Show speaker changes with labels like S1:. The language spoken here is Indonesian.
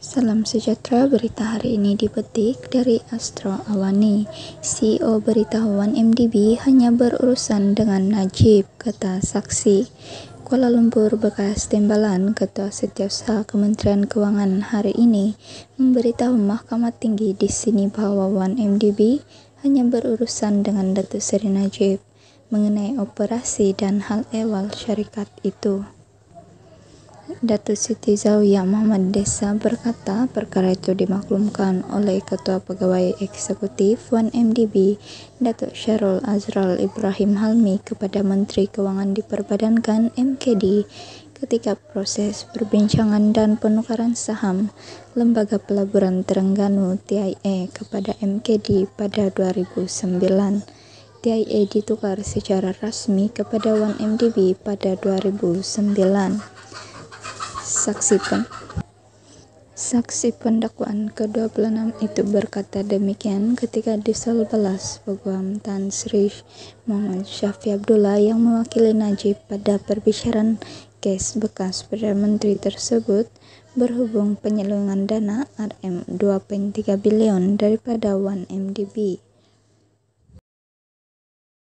S1: Salam sejahtera berita hari ini dipetik dari Astro Awani. CEO Beritahuan MDB hanya berurusan dengan Najib, kata saksi. Kuala Lumpur bekas Timbalan Ketua Setiausaha Kementerian Keuangan hari ini memberitahu Mahkamah Tinggi di sini bahwa 1MDB hanya berurusan dengan Datu Seri Najib mengenai operasi dan hal ehwal syarikat itu. Datu Siti Zawiya Muhammad Desa berkata, perkara itu dimaklumkan oleh Ketua Pegawai Eksekutif 1MDB, Datuk Syarul Azral Ibrahim Halmi kepada Menteri Keuangan Diperbadankan MKD ketika proses perbincangan dan penukaran saham Lembaga Pelaburan Terengganu TIE kepada MKD pada 2009. TIE ditukar secara resmi kepada 1MDB pada 2009 saksi pen Saksi pendakwaan ke-26 itu berkata demikian ketika di sel belas Peguam Tan Sri Muhammad Syafi Abdullah yang mewakili Najib pada perbicaraan kes bekas Perdana Menteri tersebut berhubung penyelungan dana RM 2.3 bilion daripada 1MDB.